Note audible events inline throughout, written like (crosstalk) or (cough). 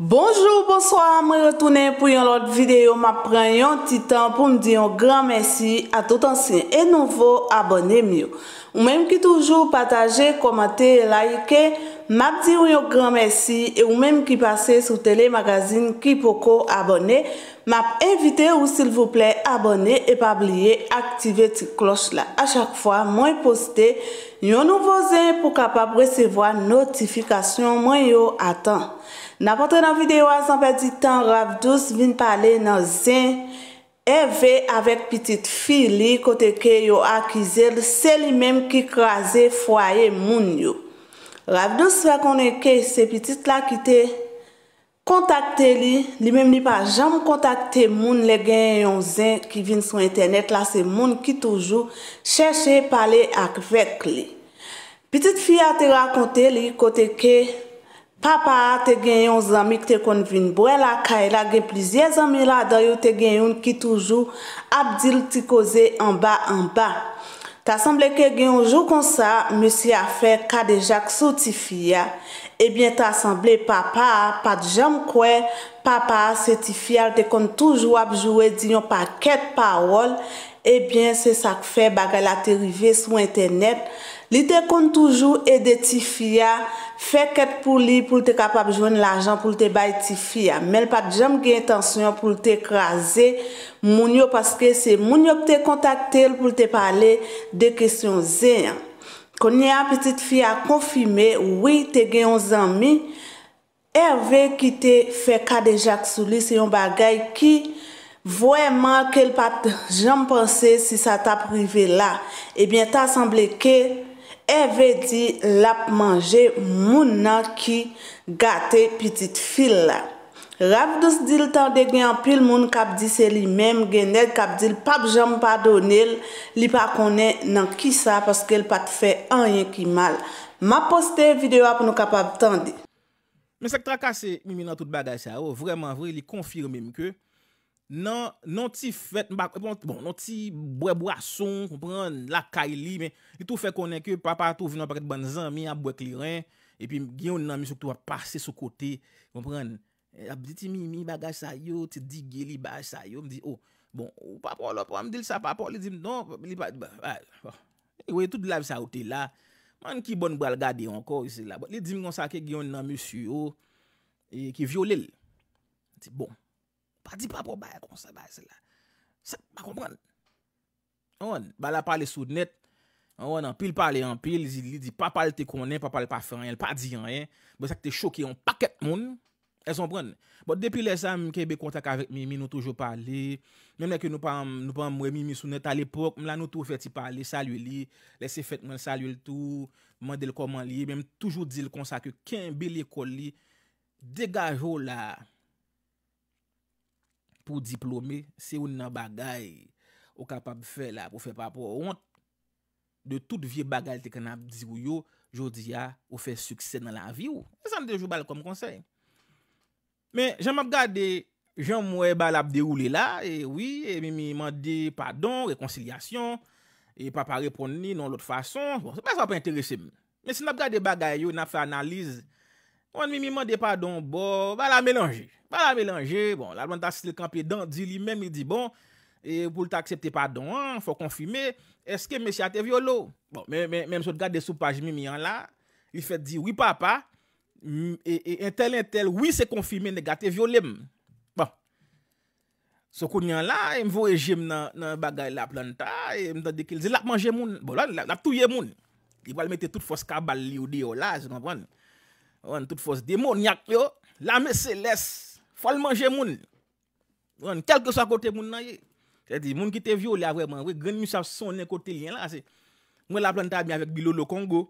Bonjour, bonsoir, mwen retounen pou yon lot videyo, mwen pren yon titan pou mwen diyon gran mersi a tout ansen e nouvo abonnen mwen yo. Ou menm ki toujou pataje, komante, laike, map di ou yo gran mersi. E ou menm ki pase sou telemagazine ki poko abone. Map evite ou sil vople abone e pa blye aktive ti klos la. A chak fwa mwen poste yon nouvo zin pou kapap resevo a notifikasyon mwen yo atan. Na potre nan videyo a zanpe di tan, ravdous vin pale nan zin. evè avèk pitit fi li kote ke yo akize, se li mèm ki krasè fwayè moun yo. Ravdons wè konen ke se pitit la ki te kontakte li, li mèm ni pa jam kontakte moun le gen yon zè ki vin sou internet la, se moun ki toujou chèche pale akvek li. Pitit fi a te rakonte li kote ke... Papa te gen yon zami k te kon vin bwe la kaela gen plizye zami la dayo te gen yon ki toujou abdil ti koze anba anba. Ta sanble ke gen yon jou kon sa, me si afe kade jak sotifi ya. Ebyen eh ta sanble papa a pat jam kwe, papa a sotifi ya te kon toujou abjou e diyon pa ket pawol. ebyen eh se sak fe bagay la te rive sou internet, li te kontoujou e de ti fia, fe ket pou li pou te kapap joun l'ajan pou te bay ti fia, men pak jam gen tansyon pou te ekraze, moun yo paske se moun yo te kontakte l pou te pale de kesyon zeyan. Konye a petite fia konfime, wii te gen yon zami, erve ki te fe kade jak sou li se yon bagay ki, Vwèman ke l pa jom panse si sa ta prive la, ebyen ta sanble ke evè di lap manje moun nan ki gate pitit fil la. Ravdous dil tande gen anpil moun kap di se li menm gen ed kap di l pap jom pa donel li pa konen nan ki sa paske l pat fe anyen ki mal. Ma poste videwa pou nou kap ap tande. Mè se k trakase mimi nan tout bagaj sa ou, vwèman vwè li konfirme mke. nan ti fèt, bon, bon, nan ti bwe bwa son, kompren, lakay li, li tou fè konen ke, papa tou vin an paket ban zan, mi an bwe kli ren, e pi gyon nan miso kwa pase sou kote, kompren, eh, ap di ti mimi bagaj sa yo, ti di geli bagaj sa yo, mdi, oh, bon, ou papa lopwa, mdi li sa papa, li di mdon, li pati, e we tout lavi sa ote la, man ki bon bwal gade anko, bon, li di mgon sa ke gyon nan miso yo, e, ki vyo lel, ti bon, Pa di pa pou baye konsa baye se la. Se, pa kompran. Anwen, ba la pale sou net. Anwen, anpil pale anpil. Li di pa pale te konen, pa pale pa fen. El pa di anwen. Bo se te chokye an paket moun. El sonpran. Bo depi le sa, mke be kontak avik mimi nou toujou pale. Mene ke nou pa mwem mimi sou net al epok. Mla nou tou feti pale, salye li. Lese fet mwen salye l tou. Mwen del koman li. Mwen mwen toujou dil konsa ke ken be le kol li. Degajo la... pou diplome, se ou nan bagay ou kapab fe la pou fe papou. Ou an, de tout vie bagay teke nan ap dizi ou yo, jodi ya, ou fe suksen nan la vi ou. Se san dejou bal kom konsey. Men, jan map gade, jan mwe bal ap deroule la, e wii, e mi mi mande pardon, rekonsilyasyon, e pa pa reponni nan lot fason, bon, se pa sa pa interese mwen. Men, se nap gade bagay yo, nan fè analize, an mi mi mande pardon, bo, ba la melangey. Pa la melange, bon, lalman ta sile kampe dan, di li men, mi di, bon, pou lta aksepte padon an, fo konfime, eske men si ate vio lo? Bon, men, men, men, men, so te gade sou paje mi mi an la, li fet di, oui papa, e, mm, e, entel, entel, oui se konfime negate vio lem. Bon. So kon yon la, e mvo e jim nan, nan bagay la plan ta, e mdo dekile, zi lak manje moun, bon, lan, lak touye moun, i wale mette tout fos kabal li ou deyo la, zi konpon, lan, tout fos demoun, nyak yo, lame seles, Fal manje moun, kelke sa kote moun nan ye. Moun ki te vyo la vwe man, gen mi sa sonen kote liyan la se. Mwen la planta mi avek Bilolo Kongo.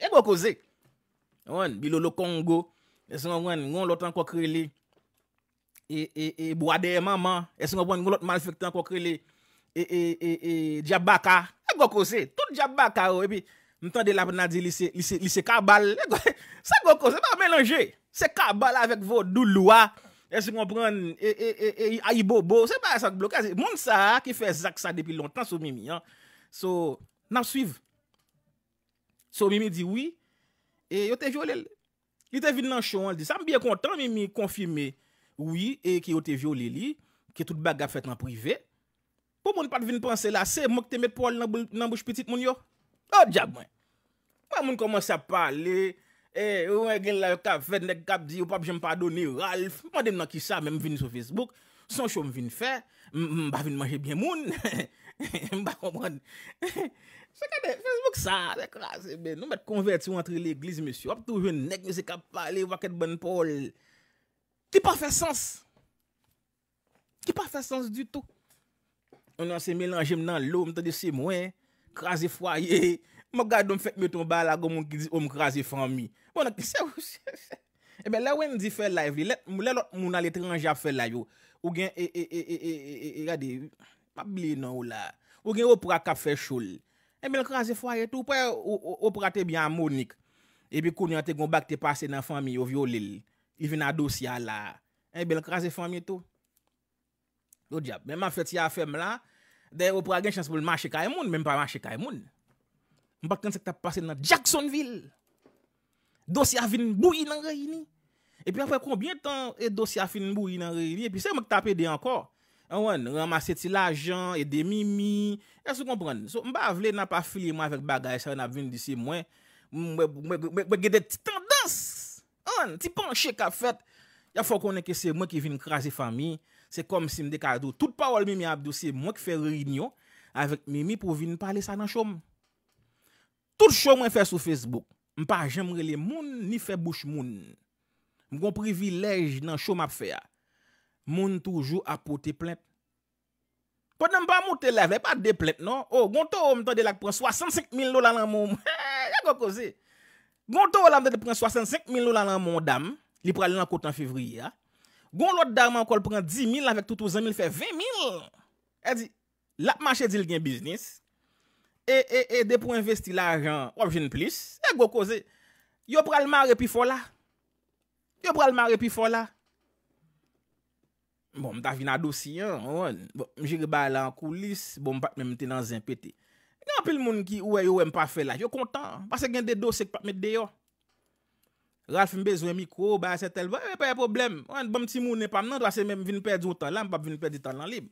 E gokose, Bilolo Kongo, esen wèn, ngon lotan kwa kre li. E boade maman, esen wèn, ngon lotan manfektan kwa kre li. E diabaka, e gokose, tout diabaka ou. Oh, e pi, mwen tan de la plana di lise Kabal, e gokose, sa gokose, nan menanje. Se ka bala vek vo dou lwa, e se kompren, e, e, e, e, a yi bo bo, se pa sa blokaze. Moun sa a ki fe zak sa depi lontan sou mimi, an. So, nan suiv. Sou mimi di, oui, e, yo te viole li. Yo te vin nan chon, an, di, sa m biye kontan mimi konfime, oui, e, ki yo te viole li, ki tout baga fetman privé. Pou moun pat vin panse la, se, moun ki te met pou al nan bouj piti moun yo. O, diab mwen. Moun komanse a pale, Eh, Ouwen gen la fèd nek kap di ou pap jem pa doni ralf Mwen dem nan ki sa mwen vin sou Facebook Son chou mwen vin fè Mwen ba vin manje bie moun (laughs) Mwen ba komwane (laughs) Fèk ane Facebook sa Mwen mwen konverti ou antre l'eglise Mwen mwen nek mwen se kap pale Waket bonn pol Ti pa fè sens Ti pa fè sens du tout Mwen nan se mélangem nan l'om Mwen te di se mwen Krasi fwaye Mwen gade mwen fèt mwen ton bala gomen ki di om oh, krasi fèm mi. Mwen a ki se ou se. E ben la wen di fè live li. Le lòt mwen alè trinj ap fè la yo. Ou gen e e e e e e e e e e. E gade. Pa blè nou la. Ou gen opra kap fè choul. E eh bel krasi fwa yetou. Ou pre opra te byan mounik. E bi koun yon te goun bak te pase nan fèm mi yo vyo lil. I vi nan dos ya la. E eh bel krasi fèm yetou. Do djap. Men man fèt si a fèm la. De opra gen chans pou mwache kèy e moun. Men mwen pa Mba ken se te pase nan Jacksonville. Dosya vin bou yi nan rey ni. E pi apre konbien tan e dosya vin bou yi nan rey ni. E pi se mwen te apede ankor. Anwen, ramase ti l'ajan, e de mimi. E se kompran. So mba avle nan pa fili mwen avek bagay sa yon apvin disi mwen. Mwen gede ti tendas. Anwen, ti panche kap fet. Ya fok konen ke se mwen ki vin krasi fami. Se kom si mde kado. Tout pa wol mimi apdo se mwen ki fe rey nyo. Avek mimi pou vin pale sa nan chom. Tout chou mwen fait sur Facebook, m pa les le moun ni fait bouche moun. M privilège privilèj nan chou map fè ya. Moun toujou apote poté plainte. nan m pa mwote lèv, pas de plainte non. Oh, gonto ou m de lak pren 65.000 lola nan moun. ya kon kose. Gonto ou la m tande pren 65.000 lola dans mon dam. Li pralè nan kote an février. ya. Gon l'autre dame encore prend 10 000 avec tout aux 000 fait 20 000. Elle dit, la marché dit le business. E, e, e, de pou investi l'ajan, wap jen plis, e go koze, yo pralman repi fola, yo pralman repi fola. Bon, mta vina dosi yon, jiriba la an koulis, bon, mpap men mtenan zin pete. Yon apil moun ki, wè, wè, mpa fè la, yo kontan, pasè gen de dosi ek pap met de yo. Ralf mbez wè mikro, ba, se tel, wè, wè, pa ye problem, wè, bon, mpam ti moun e pam nan, trase mwen vin pè di otan la, mpap vin pè di otan lan lib.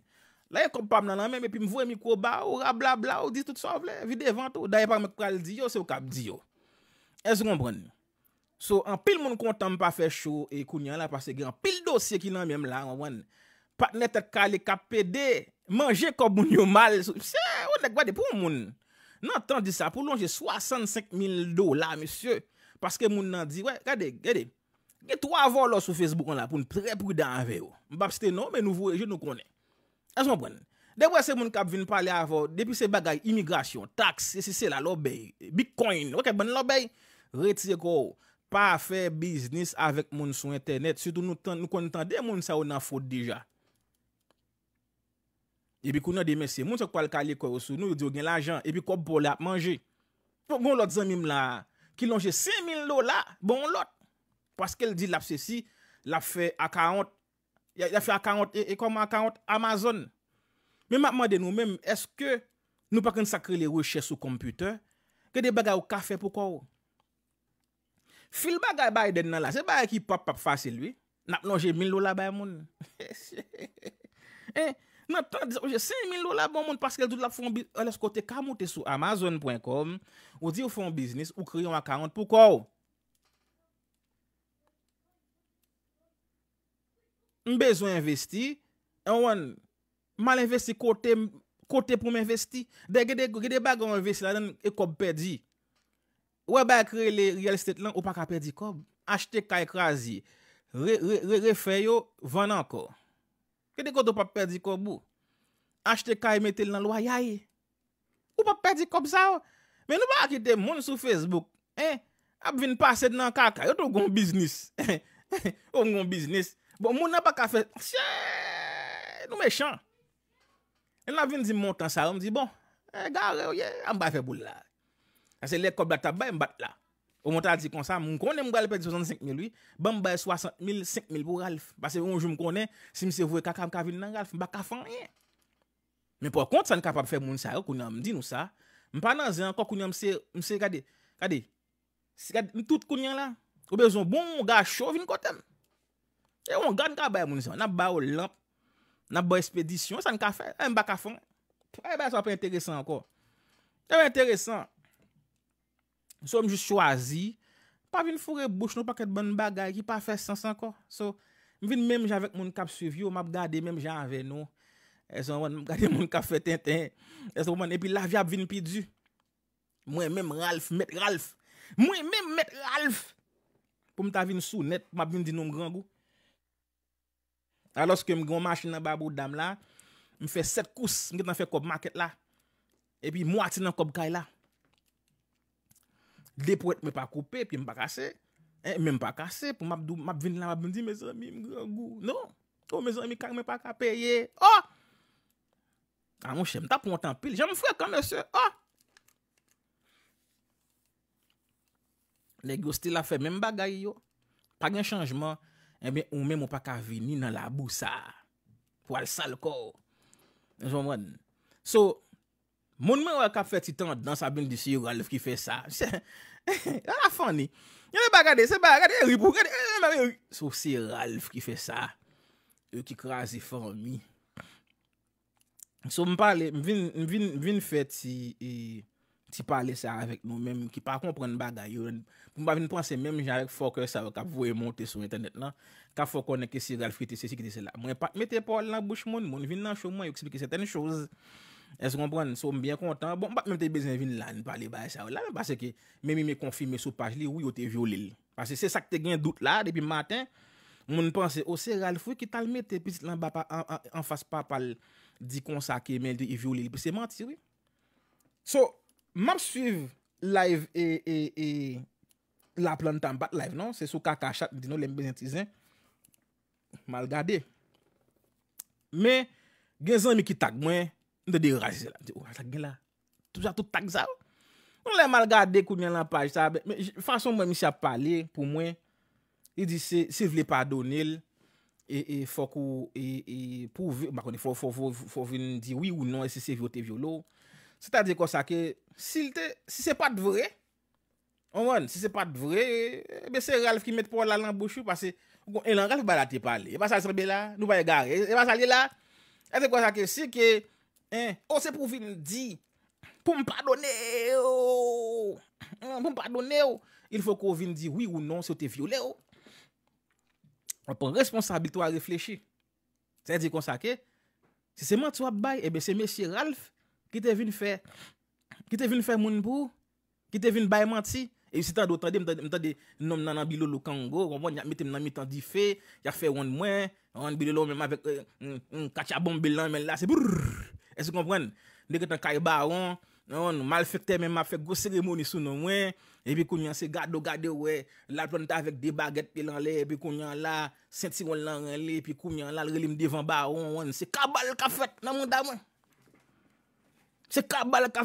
La yon kompap nan nan men, me pi m vwe mikro ba ou, rabla bla ou, di tout sa vle, vide vante ou, daye pa m kral di yo, se w kap di yo. E zi konbran? So, an pil moun kontan m pa fe chou, e kounyan la, pase gen an pil dosye ki nan men m la, an wan. Pat nete kale kapede, manje kom moun yon mal, sou. Mse, ou dek wade pou moun? Nan tan di sa, pou lonje 65 mil do la, mse. Paske moun nan di, we, gade, gade. Gen 3 volo sou Facebook an la, pou n pre prudan ve yo. Mbap se te nou, men nou vwe, je nou konen. Asman bon, dewe se moun kap vin pale avon, depi se bagay, imigrasyon, taks, esese la lo bey, bitcoin, wak e bon lo bey, rete se kou, pa fe biznis avek moun sou internet, soudou nou kontan de moun sa ou nan fote deja. Ebi kou nou demese, moun se kou al kalye kou sou, nou yo diyo gen la jan, ebi kou bole ap manje, pou moun lot zan mim la, ki lonje se min lola, bon lot, paske el di lap se si, lap fe akahont. Ya fi akant, e koman e akant, Amazon. Men mapman den nou men, eske nou pa ken sakri le weche sou kompute, ke de bagay ou kafe pou kou. Fil bagay bay den nan la, se bagay ki pap pap fase lui, nap non jen 1000 lola bay moun. (laughs) Eh, nan tan jen 5000 lola bay moun, an les kote kamote sou Amazon.com, ou di ou fon bisnis, ou kriyon akant pou kou. Mbezo investi, e ouan, mal investi kote pou m investi, de gede bag an investi la den, e kob perdi. Ou e bag kre le real estate lan, ou pa ka perdi kob. Ache te kay krasi, re feyo, van anko. Kede kote ou pa perdi kob ou? Ache te kay metel nan lwa yaye. Ou pa perdi kob sa ou? Men nou ba akite moun sou Facebook, ap vin pase nan kaka, yo tou goun biznis. (laughs) Yo goun biznis. Bon, moun nan baka fe, siye, nou me chan. El nan vin di moun tan sar, mou di, bon, e gare, ouye, an ba fe boul la. Ase, lek ko blak ta bay, mou bat la. Ou moun tan di kon sa, moun konen mou gale pe di 65 mil, ouye, ban mou baye 60 mil, 5 mil pou ralif. Pase, moun joun moun konen, si mse vwe kaka mka vin nan ralif, mou baka fanyen. Men pou akont, san kapab fe moun sar, ou kounan mdi nou sa, mou panan zyan, kou kounan mse, mse, kade, kade, mtout kounan la, oubezon, bon, mga chow vin kote m. E yon gade kwa bay moun san, nan bay o lamp, nan bay spedisyon, san kwa fè, e mba kwa fè, e bay sa eh apè interésan anko. E mba interésan, sou m jis chwazi, pa vin fure bouch nou pa kèd ban bagay ki pa fè sans anko. Sou, vin mèm javek moun kap suivyo, m ap gade mèm jan vè nou, e son wèm gade moun kap fè ten ten, e son wèm epi la vya ap vin pi du. Mwen mèm ralf, mèm ralf, mwen mèm mèm ralf, pou m ta vin sou net, m ap vin di noum grangou. A loske mi gwen manche nan babou dam la, mi fè set kous, mi gwen nan fè kop market la, epi mwati nan kop kay la. De pou et me pa koupe, epi me pa kase, epi me pa kase, pou map vin la, map vin di me zon mi, me zon mi, non, ou me zon mi kak, me pa ka peye, ou, a mwen chèm ta pou mwen tampil, jèm mwen fwe kan mwen se, ou, negyo stil la fè men bagay yo, pa gen chanjman, Ebe, eh ou men mwen pa ka vini nan la bousa pou al sal kou. Jou mwen. So, moun men wak ka feti tan dan sa bin disi yon Ralf ki fe sa. La la fany. Yon mwen bagade, yon mwen bagade, yon mwen bagade. Sou si Ralf ki fe sa. Yon ki krasi fany. Sou mwen pale, mwen vin feti... Ti pale sa avèk nou mèm ki pa kompren bagay yo. Mwen ba vin pranse mèm jen avèk fòkè sa avèk ka vwè montè sou internet nan. Ka fòkè neke siral frite se si ki te se la. Mwen pa mète pa lan bouch moun. Mwen vin nan chou mwen yo eksplike seten chouz. E se kompren, soum byen kontan. Bon, mwen pa mèm te bezè vin lan. Mwen pale ba sa avèk la. Mwen pa se ki mèm mè konfime sou pache li ou yo te vyo lèl. Pase se sak te gen dout la depi maten. Mwen panse o siral frite ki tal metè piti lan ba an fase Mam suiv live e, e, e la plan tan bat live, non? Se sou kakachat, di nou lembe zintizen, malgade. Men, gen zan mi ki tag mwen, ndo dey rajize la, dey wajag gen la, touja tout tag zan. Ou le malgade kounen lan paj sa, men, fason mwen mi sa pale pou mwen, e di se, se vle pardonel, e, e fok ou, e pou v, bako ni fok v, fok v, fok v, di wii ou non, e se se vote vyo lou, Se ta di kon sa ke, si se pa dvre, si se pa dvre, se Ralph ki met pou la lan bouchou, e lan Ralph ba la te pale, e ba sali sa be la, nou ba e gare, e ba sali la, se ki, o se pou vin di, pou m padone, pou m padone, il fokou vin di, oui ou non, se te viole, ou oh. pou responsabil to a reflechi, se di kon sa ke, se seman to a bay, e eh be se mesi Ralph, Ki te vin fè, ki te vin fè moun pou, ki te vin baymant si, e si ta do tade, mtade, mtade, nom nan an bilou lo kangou, yon mwen ya mitem nan mitan di fè, ya fè yon mwen, an bilou lò mwen euh, mwen mwen vek kachabon belan mwen la, se brrrr, e se konpwen, dekè tan kay baron, yon mwen mwalfekte mwen mwen fek goseremoni sou non mwen, e pi kounyan se gado oh, gade we, la plon ta vek debaget pilan le, e pi kounyan la, senti yon lan renle, e pi kounyan la lrelim devan baron, yon se kabal kafet nan mwen damwen, C'est Kabbalah qu'a